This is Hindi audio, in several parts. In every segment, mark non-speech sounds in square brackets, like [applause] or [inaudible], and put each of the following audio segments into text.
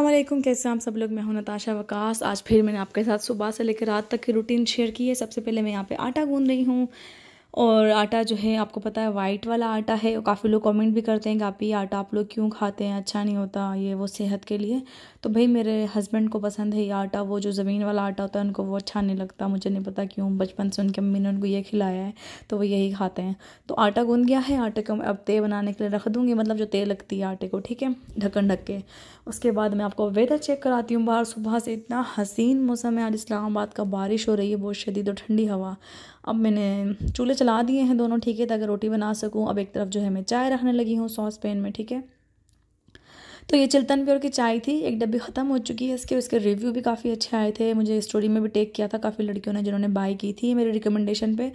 वालेकुम कैसे हैं आप सब लोग मैं हूं नताशा वकास आज फिर मैंने आपके साथ सुबह से लेकर रात तक की रूटीन शेयर की है सबसे पहले मैं यहाँ पे आटा गूंद रही हूँ और आटा जो है आपको पता है वाइट वाला आटा है और काफ़ी लोग कमेंट भी करते हैं कि आप ये आटा आप लोग क्यों खाते हैं अच्छा नहीं होता ये वो सेहत के लिए तो भाई मेरे हस्बैंड को पसंद है ये आटा वो जो ज़मीन वाला आटा होता है उनको वो अच्छा नहीं लगता मुझे नहीं पता क्यों बचपन से उनकी अम्मी ने उनको ये खिलाया है तो वो यही खाते हैं तो आटा गूंद गया है आटे को अब तेल बनाने के लिए रख दूँगी मतलब जो तेल लगती है आटे को ठीक है ढक्कन ढक के उसके बाद मैं आपको वेदर चेक कराती हूँ बाहर सुबह से इतना हसीन मौसम है आज इस्लामाबाद का बारिश हो रही है बहुत शदीद और ठंडी हवा अब मैंने चूल्हे चला दिए हैं दोनों ठीक है ताकि रोटी बना सकूँ अब एक तरफ जो है मैं चाय रखने लगी हूँ सॉस पैन में ठीक है तो ये चिल्तन प्योर की चाय थी एक डब्बी ख़त्म हो चुकी है इसके उसके रिव्यू भी काफ़ी अच्छे आए थे मुझे स्टोरी में भी टेक किया था काफ़ी लड़कियों ने जिन्होंने बाई की थी मेरी रिकमेंडेशन पर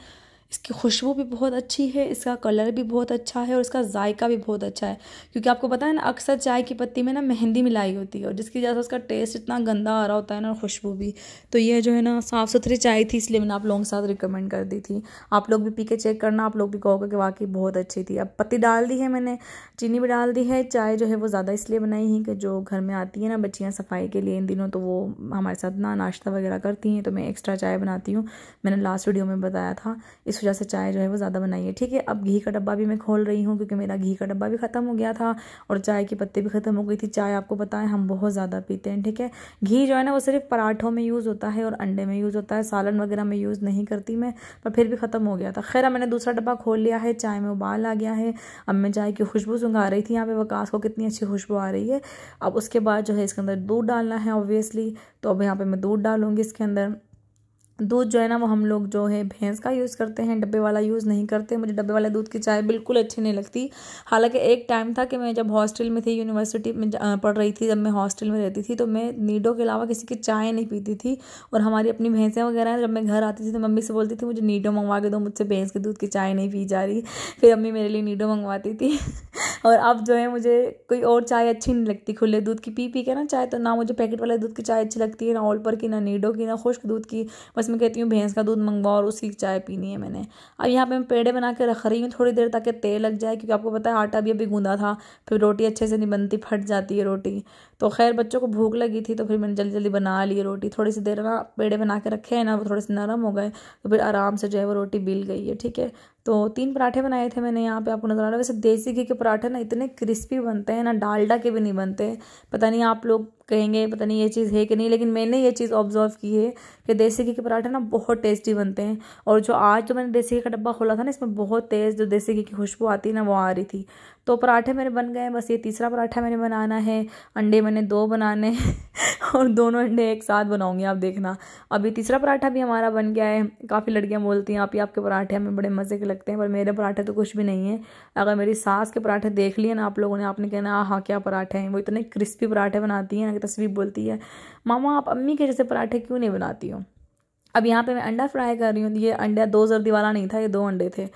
इसकी खुशबू भी बहुत अच्छी है इसका कलर भी बहुत अच्छा है और इसका जायका भी बहुत अच्छा है क्योंकि आपको पता है ना अक्सर चाय की पत्ती में ना मेहंदी मिलाई होती है और जिसकी वजह से उसका टेस्ट इतना गंदा आ रहा होता है ना और खुशबू भी तो यह जो है ना साफ़ सुथरी चाय थी इसलिए मैंने आप लोगों के साथ रिकमेंड कर दी थी आप लोग भी पी के चेक करना आप लोग भी कहोगे कि वाकई बहुत अच्छी थी अब पत्ती डाल दी है मैंने चीनी भी डाल दी है चाय जो है वो ज़्यादा इसलिए बनाई है कि जो घर में आती है ना बच्चियाँ सफाई के लिए इन दिनों तो वो हमारे साथ ना नाश्ता वगैरह करती हैं तो मैं एक्स्ट्रा चाय बनाती हूँ मैंने लास्ट वीडियो में बताया था इस इस वजह से चाय जो है वो ज़्यादा बनाइए ठीक है अब घी का डब्बा भी मैं खोल रही हूँ क्योंकि मेरा घी का डब्बा भी ख़त्म हो गया था और चाय के पत्ते भी ख़त्म हो गई थी चाय आपको पता है हम बहुत ज़्यादा पीते हैं ठीक है घी जो है ना वो सिर्फ पराठों में यूज़ होता है और अंडे में यूज़ होता है सालन वगैरह में यूज़ नहीं करती मैं पर फिर भी ख़त्म हो गया था खैर मैंने दूसरा डब्बा खोल लिया है चाय में उबाल आ गया है अब मैं चाय की खुशबू सुंगा रही थी यहाँ पर वकास को कितनी अच्छी खुशबू आ रही है अब उसके बाद जो है इसके अंदर दूध डालना है ऑब्वियसली तो अब यहाँ पर मैं दूध डालूँगी इसके अंदर दूध जो है ना वो हम लोग जो है भैंस का यूज़ करते हैं डब्बे वाला यूज़ नहीं करते मुझे डब्बे वाले दूध की चाय बिल्कुल अच्छी नहीं लगती हालांकि एक टाइम था कि मैं जब हॉस्टल में थी यूनिवर्सिटी में पढ़ रही थी जब मैं हॉस्टल में रहती थी तो मैं नीडो के अलावा किसी की चाय नहीं पीती थी और हमारी अपनी भैंसें वगैरह जब मैं घर आती थी तो मम्मी से बोलती थी मुझे नीडो मंगवा के दो मुझसे भैंस के दूध की चाय नहीं पी जा रही फिर अम्मी मेरे लिए नीडो मंगवाती थी और अब जो है मुझे कोई और चाय अच्छी नहीं लगती खुले दूध की पी पी के ना चाय तो ना मुझे पैकेट वाले दूध की चाय अच्छी लगती है ना ओल्पर की ना नीडो की ना खुश्क दूध की बस मैं कहती हूँ भैंस का दूध मंगवाओ और उसी की चाय पीनी है मैंने अब यहाँ पर मैं पेड़े बना के रख रही हूँ थोड़ी देर ताकि तेल लग जाए क्योंकि आपको पता है आटा भी अभी गूंदा था फिर रोटी अच्छे से नहीं बनती फट जाती है रोटी तो खैर बच्चों को भूख लगी थी तो फिर मैंने जल्दी जल्दी बना ली रोटी थोड़ी सी देर ना पेड़े बना के रखे हैं ना वो थोड़े से नरम हो गए तो फिर आराम से जो है वो रोटी बिल गई है ठीक है तो तीन पराठे बनाए थे मैंने यहाँ पे आपको नजर आ रहा है वैसे देसी घी के पराठे ना इतने क्रिस्पी बनते हैं ना डालडा के भी नहीं बनते पता नहीं आप लोग कहेंगे पता नहीं ये चीज़ है कि नहीं लेकिन मैंने ये चीज़ ऑब्जर्व की है कि देसी घी के पराठे ना बहुत टेस्टी बनते हैं और जो आज जो मैंने देसी घी का डब्बा खोला था ना इसमें बहुत तेज़ जो देसी घी की खुशबू आती है ना वो आ रही थी तो पराठे मेरे बन गए बस ये तीसरा पराठा मैंने बनाना है अंडे मैंने दो बनाने [laughs] और दोनों अंडे एक साथ बनाऊँगी आप देखना अभी तीसरा पराठा भी हमारा बन गया है काफ़ी लड़कियाँ बोलती हैं आप ही आपके पराठे हमें बड़े मज़े के लगते हैं पर मेरे पराठे तो कुछ भी नहीं है अगर मेरी सास के पराठे देख लिए ना आप लोगों ने आपने कहना हाँ क्या पराठे हैं वो इतने क्रिस्पी पराठे बनाती हैं की तस्वीर बोलती है मामा आप अम्मी के जैसे पराठे क्यों नहीं बनाती हो अब यहाँ पे मैं अंडा फ्राई कर रही हूँ ये अंडा दो जर्दी वाला नहीं था ये दो अंडे थे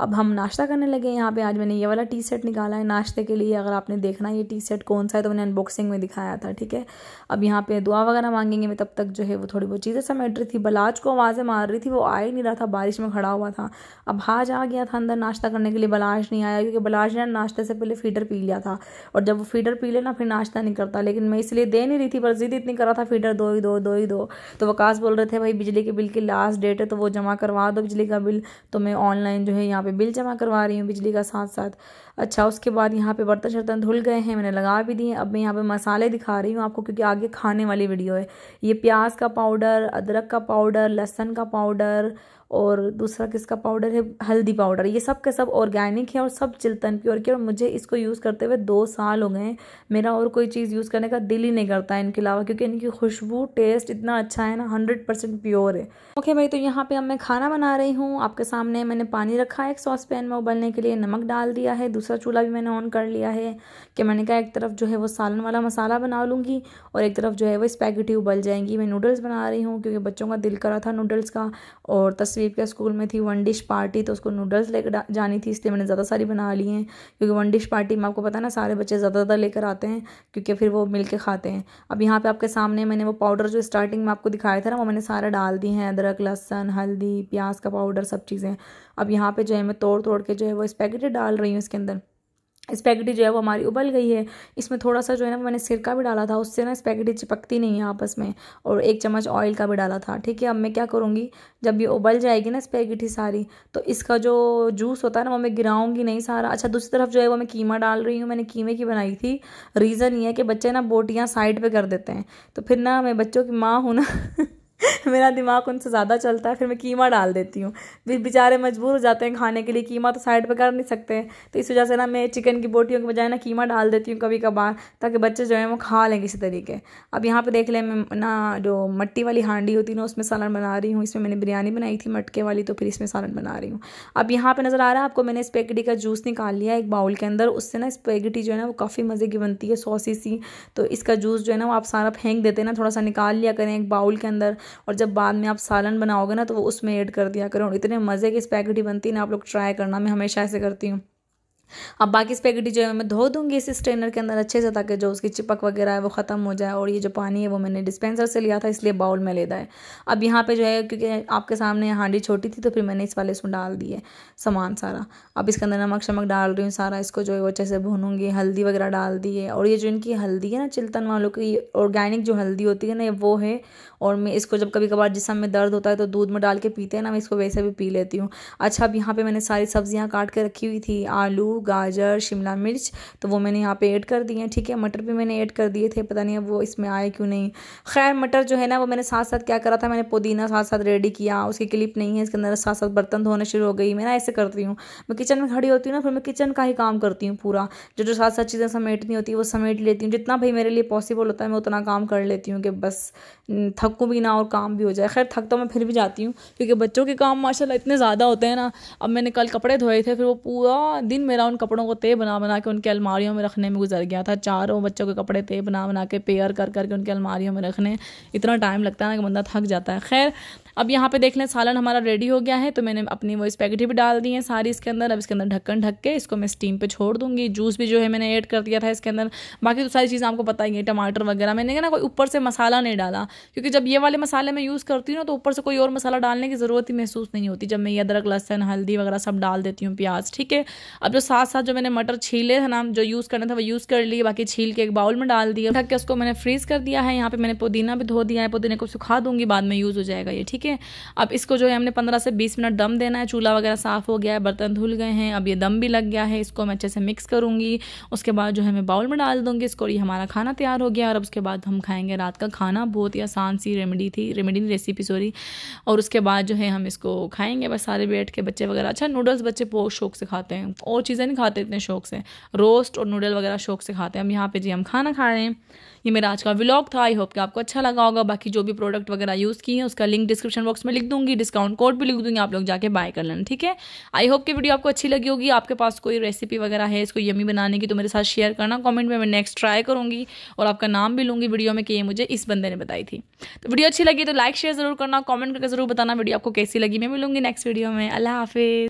अब हम नाश्ता करने लगे यहाँ पे आज मैंने ये वाला टी सेट निकाला है नाश्ते के लिए अगर आपने देखना है ये टी सेट कौन सा है तो मैंने अनबॉक्सिंग में दिखाया था ठीक है अब यहाँ पे दुआ वगैरह मांगेंगे मैं तब तक जो है वो थोड़ी बहुत चीज़ें समेट रही थी बलाज को आवाज़ें मार रही थी वो आ ही नहीं रहा था बारिश में खड़ा हुआ था अब हाज आ गया था अंदर नाश्ता करने के लिए बलाज नहीं आया क्योंकि बलाज ने नाश्ते से पहले फीडर पी लिया था और जब वो फीडर पी लेना फिर नाश्ता नहीं करता लेकिन मैं इसलिए दे नहीं रही थी पर जिद इतनी करा था फीडर दो ही दो दो ही दो तो वकास बोल रहे थे भाई बिजली के बिल की लास्ट डेट है तो वो जमा करवा दो बिजली का बिल तो मैं ऑनलाइन जो है यहाँ पे बिल जमा करवा रही हूँ बिजली का साथ साथ अच्छा उसके बाद यहाँ पे बर्तन शर्तन धुल गए हैं मैंने लगा भी दिए अब मैं यहाँ पे मसाले दिखा रही हूँ आपको क्योंकि आगे खाने वाली वीडियो है ये प्याज का पाउडर अदरक का पाउडर लहसन का पाउडर और दूसरा किसका पाउडर है हल्दी पाउडर ये सब के सब ऑर्गेनिक है और सब चिल्तन प्योर के और मुझे इसको यूज़ करते हुए दो साल हो गए मेरा और कोई चीज़ यूज़ करने का दिल ही नहीं करता है इनके अलावा क्योंकि इनकी खुशबू टेस्ट इतना अच्छा है ना हंड्रेड परसेंट प्योर है ओके भाई तो यहाँ पर अब मैं खाना बना रही हूँ आपके सामने मैंने पानी रखा है एक सॉस पैन में उबलने के लिए नमक डाल दिया है दूसरा चूल्हा भी मैंने ऑन कर लिया है कि मैंने कहा एक तरफ जो है वो सालन वाला मसाला बना लूँगी और एक तरफ जो है वो स्पैगेटी उबल जाएंगी मैं नूडल्स बना रही हूँ क्योंकि बच्चों का दिल करा था नूडल्स का और तस्वीर स्वीप के स्कूल में थी वन डिश पार्टी तो उसको नूडल्स लेकर जानी थी इसलिए मैंने ज़्यादा सारी बना ली हैं क्योंकि वन डिश पार्टी में आपको पता ना सारे बच्चे ज़्यादा ज़्यादा लेकर आते हैं क्योंकि फिर वो मिल खाते हैं अब यहाँ पर आपके सामने मैंने वो पाउडर जो स्टार्टिंग में आपको दिखाया था ना वो मैंने सारा डाल दी हैं अदरक लहसन हल्दी प्याज का पाउडर सब चीज़ें अब यहाँ पर जो है मैं तोड़ तोड़ के जो है वो पैकेट डाल रही हूँ इसके अंदर स्पैगेटी जो है वो हमारी उबल गई है इसमें थोड़ा सा जो है ना मैंने सिरका भी डाला था उससे ना स्पैगेटी चिपकती नहीं है आपस में और एक चम्मच ऑयल का भी डाला था ठीक है अब मैं क्या करूँगी जब ये उबल जाएगी ना स्पैगेटी सारी तो इसका जो जूस होता है ना वो मैं गिराऊंगी नहीं सारा अच्छा दूसरी तरफ जो है वो मैं कीमा डाल रही हूँ मैंने कीमे की बनाई थी रीज़न ये है कि बच्चे ना बोटियाँ साइड पर कर देते हैं तो फिर ना मैं बच्चों की माँ हूँ ना [laughs] [laughs] मेरा दिमाग उनसे ज़्यादा चलता है फिर मैं कीमा डाल देती हूँ फिर बेचारे मजबूर हो जाते हैं खाने के लिए कीमा तो साइड पर कर नहीं सकते तो इस वजह से ना मैं चिकन की बोटियों के बजाय ना कीमा डाल देती हूँ कभी कभार ताकि बच्चे जो हैं वो खा लें किसी तरीके अब यहाँ पर देख लें मैं ना जो मट्टी वाली हांडी होती ना उसमें सालन बना रही हूँ इसमें मैंने बिरयानी बनाई थी मटके वाली तो फिर इसमें सालन बना रही हूँ अब यहाँ पर नज़र आ रहा है आपको मैंने स्पेगटी का जूस निकाल लिया एक बाउल के अंदर उससे ना स्पेगटी जो है ना वो काफ़ी मज़े की बनती है सॉसी सी तो इसका जूस जो है ना वो आप सारा फेंक देते हैं ना थोड़ा सा निकाल लिया करें एक बाउल के अंदर और जब बाद में आप सालन बनाओगे ना तो वो उसमें ऐड कर दिया करो इतने मज़े की ही बनती है ना आप लोग ट्राई करना मैं हमेशा ऐसे करती हूँ अब बाकी स्पेगेटी जो है मैं धो दूँगी इस स्ट्रेनर के अंदर अच्छे से ताकि जो उसकी चिपक वगैरह है वो ख़त्म हो जाए और ये जो पानी है वो मैंने डिस्पेंसर से लिया था इसलिए बाउल में लेता है अब यहाँ पर जो है क्योंकि आपके सामने हांडी छोटी थी तो फिर मैंने इस वाले इसमें डाल दिए सामान सारा अब इसके अंदर नमक शमक डाल रही हूँ सारा इसको जो है वो अच्छे से भूनूंगी हल्दी वगैरह डाल दी है और ये जो इनकी हल्दी है ना चिल्तन वालों की ऑर्गेनिक जो हल्दी होती है ना वो है और मैं इसको जब कभी कभार जिसम में दर्द होता है तो दूध में डाल के पीते हैं ना मैं इसको वैसे भी पी लेती हूँ अच्छा अब यहाँ पर मैंने सारी सब्ज़ियाँ काट के रखी हुई थी आलू गाजर शिमला मिर्च तो वो मैंने यहाँ पे ऐड कर दिए हैं ठीक है मटर भी मैंने ऐड कर दिए थे पता नहीं अब वो इसमें आए क्यों नहीं खैर मटर जो है ना वो मैंने साथ साथ क्या करा था मैंने पुदीना साथ साथ रेडी किया उसकी क्लिप नहीं है इसके अंदर साथ साथ बर्तन धोना शुरू हो गई मैं ना ऐसे करती हूँ मैं किचन में खड़ी होती हूँ ना फिर मैं किचन का ही काम करती हूँ पूरा जो जो साथ साथ चीज़ें समेटनी होती है वो समेट लेती हूँ जितना भी मेरे लिए पॉसिबल होता है मैं उतना काम कर लेती हूँ कि बस थकूँ भी ना और काम भी हो जाए खैर थक तो मैं फिर भी जाती हूँ क्योंकि बच्चों के काम माशाल्लाह इतने ज़्यादा होते हैं ना अब मैंने कल कपड़े धोए थे फिर वो पूरा दिन मेरा उन कपड़ों को ते बना बना के उनके अलमारियों में रखने में गुजर गया था चारों बच्चों के कपड़े ते बना बना के पेयर कर करके उनके अलमारियों में रखने इतना टाइम लगता है ना कि बंदा थक जाता है खैर अब यहाँ पे देख लें सालन हमारा रेडी हो गया है तो मैंने अपनी वो स्पैगेटी भी डाल दी है सारी इसके अंदर अब इसके अंदर ढक्कन ढक के इसको मैं स्टीम पे छोड़ दूंगी जूस भी जो है मैंने ऐड कर दिया था इसके अंदर बाकी तो सारी चीज़ें आपको पता ही है टमाटर वगैरह मैंने ना कोई ऊपर से मसाला नहीं डाला क्योंकि जब ये वाले मसाले मैं यूज़ करती हूँ ना तो ऊपर से कोई और मसाला डालने की ज़रूरत ही महसूस नहीं होती जब मैं ये अदरक लहसन हल्दी वगैरह सब डाल देती हूँ प्याज ठीक है अब जो साथ साथ जो मैंने मटर छीले थे ना जो यूज़ करना था वो यूज़ कर लिए बाकी छील के एक बाउल में डाल दिया ढक के उसको मैंने फ्रीज़ कर दिया है यहाँ पर मैंने पुदीना भी धो दिया है पुदीने को सुखा दूंगी बाद में यूज़ हो जाएगा ये ठीक ठीक है अब इसको जो है हमने पंद्रह से बीस मिनट दम देना है चूल्हा वगैरह साफ़ हो गया है बर्तन धुल गए हैं अब ये दम भी लग गया है इसको मैं अच्छे से मिक्स करूँगी उसके बाद जो है मैं बाउल में डाल दूँगी इसको ये हमारा खाना तैयार हो गया और अब उसके बाद हम खाएँगे रात का खाना बहुत ही आसान सी रेमेडी थी रेमेडी रेसिपी सॉरी और उसके बाद जो है हम इसको खाएँगे बस सारे बैठ के बच्चे वगैरह अच्छा नूडल्स बच्चे बहुत शौक से खाते हैं और चीज़ें नहीं खाते इतने शौक से रोस्ट और नूडल वगैरह शौक से खाते हैं हम यहाँ पे जी हम खाना खा रहे हैं ये मेरा आज का व्लॉग था आई होप कि आपको अच्छा लगा होगा बाकी जो भी प्रोडक्ट वगैरह यूज़ किए हैं उसका लिंक डिस्क्रिप्शन डिस्क्रिप्शन बॉक्स में लिख दूंगी डिस्काउंट कोड भी लिख दूंगी आप लोग जाके बाय कर लेना ठीक है आई होप कि वीडियो आपको अच्छी लगी होगी आपके पास कोई रेसिपी वगैरह है इसको यमी बनाने की तो मेरे साथ शेयर करना कॉमेंट में मैं नेक्स्ट ट्राई करूंगी और आपका नाम भी लूंगी वीडियो में कि ये मुझे इस बंदे ने बताई थी तो वीडियो अच्छी लगी तो लाइक शेयर जरूर करना कॉमेंट करके जरूर बताना वीडियो आपको कैसी लगी मैं मिलूंगी नेक्स्ट वीडियो में अल्लाह हाफिज़